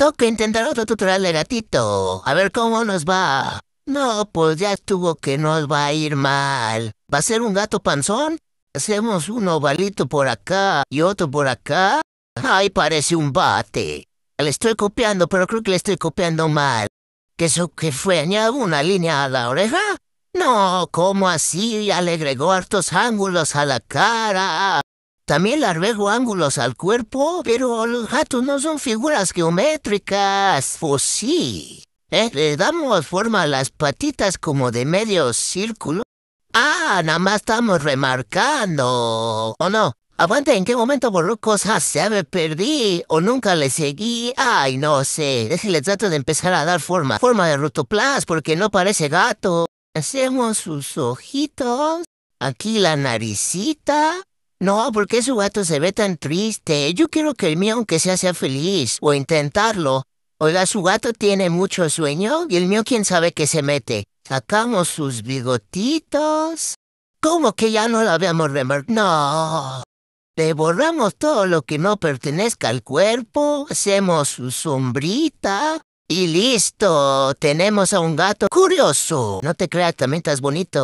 Toca intentar otro tutorial de gatito. A ver cómo nos va. No, pues ya estuvo que nos va a ir mal. ¿Va a ser un gato panzón? Hacemos un ovalito por acá y otro por acá. Ay, parece un bate. Le estoy copiando, pero creo que le estoy copiando mal. ¿Que eso que fue? ¿Añado una línea a la oreja? No, ¿cómo así? Ya le agregó hartos ángulos a la cara. También le ángulos al cuerpo, pero los gatos no son figuras geométricas. Pues sí? ¿Eh? Le damos forma a las patitas como de medio círculo. Ah, nada más estamos remarcando. ¿O no? Aguante, ¿en qué momento borró cosas? ¿Se me perdí? ¿O nunca le seguí? Ay, no sé. Déjenle trato de empezar a dar forma. Forma de rotoplas, porque no parece gato. Hacemos sus ojitos. Aquí la naricita. No, porque su gato se ve tan triste. Yo quiero que el mío, aunque sea, sea feliz, o intentarlo. Oiga, su gato tiene mucho sueño y el mío, quién sabe qué se mete. Sacamos sus bigotitos. ¿Cómo que ya no lo habíamos remarcado? No. Le borramos todo lo que no pertenezca al cuerpo, hacemos su sombrita y listo. Tenemos a un gato curioso. No te creas, también estás bonito.